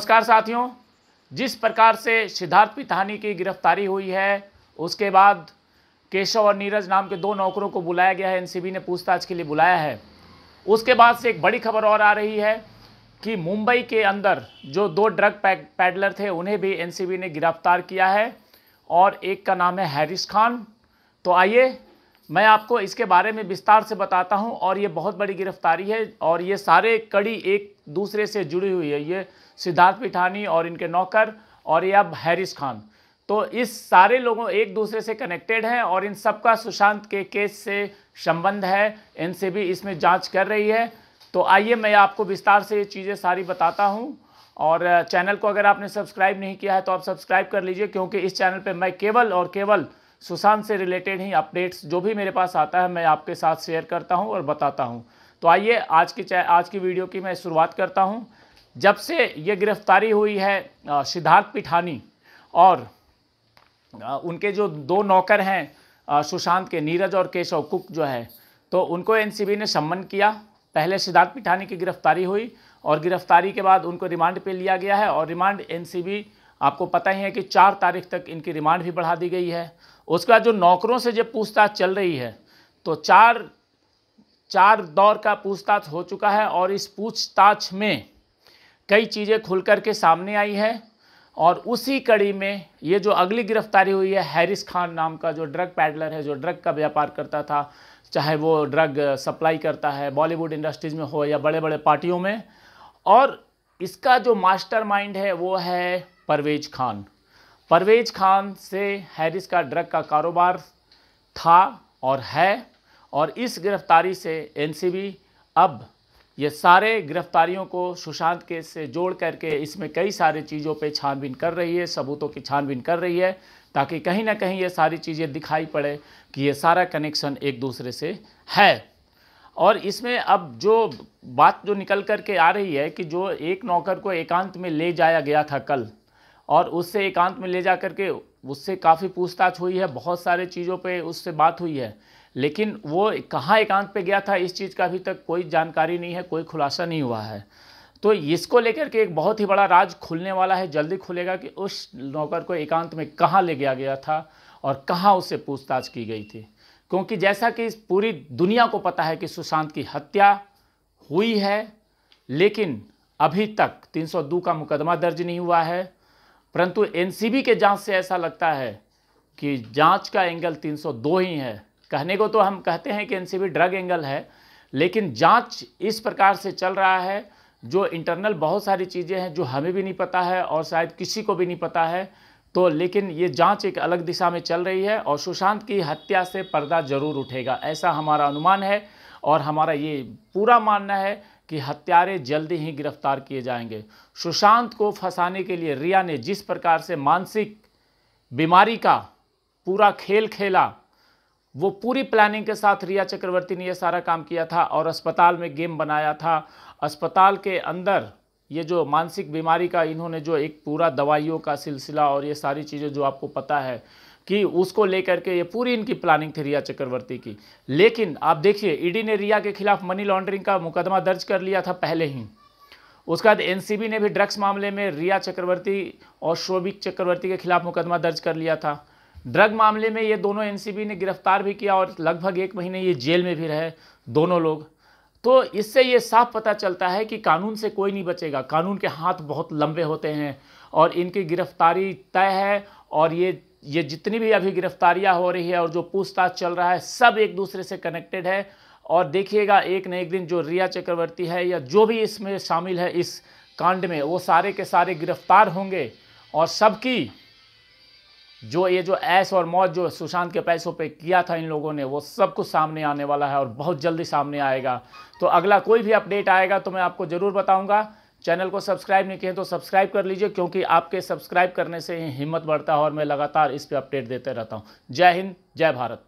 नमस्कार साथियों जिस प्रकार से सिद्धार्थ पिथानी की गिरफ्तारी हुई है उसके बाद केशव और नीरज नाम के दो नौकरों को बुलाया गया है एनसीबी ने पूछताछ के लिए बुलाया है उसके बाद से एक बड़ी खबर और आ रही है कि मुंबई के अंदर जो दो ड्रग पैडलर थे उन्हें भी एनसीबी ने गिरफ्तार किया है और एक का नाम है हैरिस खान तो आइए मैं आपको इसके बारे में विस्तार से बताता हूं और ये बहुत बड़ी गिरफ्तारी है और ये सारे कड़ी एक दूसरे से जुड़ी हुई है ये सिद्धार्थ पिठानी और इनके नौकर और ये अब हैरिस खान तो इस सारे लोगों एक दूसरे से कनेक्टेड हैं और इन सबका सुशांत के केस से संबंध है एन इसमें जाँच कर रही है तो आइए मैं आपको विस्तार से ये चीज़ें सारी बताता हूँ और चैनल को अगर आपने सब्सक्राइब नहीं किया है तो आप सब्सक्राइब कर लीजिए क्योंकि इस चैनल पर मैं केवल और केवल सुशांत से रिलेटेड ही अपडेट्स जो भी मेरे पास आता है मैं आपके साथ शेयर करता हूँ और बताता हूँ तो आइए आज की आज की वीडियो की मैं शुरुआत करता हूँ जब से ये गिरफ्तारी हुई है सिद्धार्थ पिठानी और उनके जो दो नौकर हैं सुशांत के नीरज और केशव कुक जो है तो उनको एनसीबी ने सम्मन किया पहले सिद्धार्थ पिठानी की गिरफ्तारी हुई और गिरफ्तारी के बाद उनको रिमांड पे लिया गया है और रिमांड एनसीबी आपको पता ही है कि चार तारीख तक इनकी रिमांड भी बढ़ा दी गई है उसके बाद जो नौकरों से जो पूछताछ चल रही है तो चार चार दौर का पूछताछ हो चुका है और इस पूछताछ में कई चीज़ें खुल कर के सामने आई है और उसी कड़ी में ये जो अगली गिरफ्तारी हुई है हैरिस खान नाम का जो ड्रग पैडलर है जो ड्रग का व्यापार करता था चाहे वो ड्रग सप्लाई करता है बॉलीवुड इंडस्ट्रीज़ में हो या बड़े बड़े पार्टियों में और इसका जो मास्टरमाइंड है वो है परवेज खान परवेज खान से हैरिस का ड्रग का कारोबार था और है और इस गिरफ्तारी से एनसीबी अब ये सारे गिरफ्तारियों को सुशांत केस से जोड़ करके इसमें कई सारे चीज़ों पे छानबीन कर रही है सबूतों की छानबीन कर रही है ताकि कहीं ना कहीं ये सारी चीज़ें दिखाई पड़े कि ये सारा कनेक्शन एक दूसरे से है और इसमें अब जो बात जो निकल कर के आ रही है कि जो एक नौकर को एकांत में ले जाया गया था कल और उससे एकांत में ले जा कर के उससे काफ़ी पूछताछ हुई है बहुत सारे चीज़ों पे उससे बात हुई है लेकिन वो कहाँ एकांत पे गया था इस चीज़ का अभी तक कोई जानकारी नहीं है कोई खुलासा नहीं हुआ है तो इसको लेकर के एक बहुत ही बड़ा राज खुलने वाला है जल्दी खुलेगा कि उस नौकर को एकांत में कहाँ ले गया गया था और कहाँ उससे पूछताछ की गई थी क्योंकि जैसा कि इस पूरी दुनिया को पता है कि सुशांत की हत्या हुई है लेकिन अभी तक 302 का मुकदमा दर्ज नहीं हुआ है परंतु एनसीबी के जांच से ऐसा लगता है कि जांच का एंगल 302 ही है कहने को तो हम कहते हैं कि एनसीबी ड्रग एंगल है लेकिन जांच इस प्रकार से चल रहा है जो इंटरनल बहुत सारी चीज़ें हैं जो हमें भी नहीं पता है और शायद किसी को भी नहीं पता है तो लेकिन ये जांच एक अलग दिशा में चल रही है और सुशांत की हत्या से पर्दा जरूर उठेगा ऐसा हमारा अनुमान है और हमारा ये पूरा मानना है कि हत्यारे जल्दी ही गिरफ्तार किए जाएंगे सुशांत को फंसाने के लिए रिया ने जिस प्रकार से मानसिक बीमारी का पूरा खेल खेला वो पूरी प्लानिंग के साथ रिया चक्रवर्ती ने यह सारा काम किया था और अस्पताल में गेम बनाया था अस्पताल के अंदर ये जो मानसिक बीमारी का इन्होंने जो एक पूरा दवाइयों का सिलसिला और ये सारी चीज़ें जो आपको पता है कि उसको लेकर के ये पूरी इनकी प्लानिंग थी रिया चक्रवर्ती की लेकिन आप देखिए ईडी e ने रिया के खिलाफ मनी लॉन्ड्रिंग का मुकदमा दर्ज कर लिया था पहले ही उसके बाद एनसीबी ने भी ड्रग्स मामले में रिया चक्रवर्ती और शोभिक चक्रवर्ती के खिलाफ मुकदमा दर्ज कर लिया था ड्रग मामले में ये दोनों एनसीबी ने गिरफ्तार भी किया और लगभग एक महीने ये जेल में भी रहे दोनों लोग तो इससे ये साफ पता चलता है कि कानून से कोई नहीं बचेगा कानून के हाथ बहुत लंबे होते हैं और इनकी गिरफ्तारी तय है और ये ये जितनी भी अभी गिरफ्तारियां हो रही है और जो पूछताछ चल रहा है सब एक दूसरे से कनेक्टेड है और देखिएगा एक न एक दिन जो रिया चक्रवर्ती है या जो भी इसमें शामिल है इस कांड में वो सारे के सारे गिरफ्तार होंगे और सबकी जो ये जो ऐस और मौत जो सुशांत के पैसों पे किया था इन लोगों ने वो सब कुछ सामने आने वाला है और बहुत जल्दी सामने आएगा तो अगला कोई भी अपडेट आएगा तो मैं आपको ज़रूर बताऊंगा चैनल को सब्सक्राइब नहीं किए तो सब्सक्राइब कर लीजिए क्योंकि आपके सब्सक्राइब करने से ही हिम्मत बढ़ता है और मैं लगातार इस पर अपडेट देते रहता हूँ जय हिंद जय भारत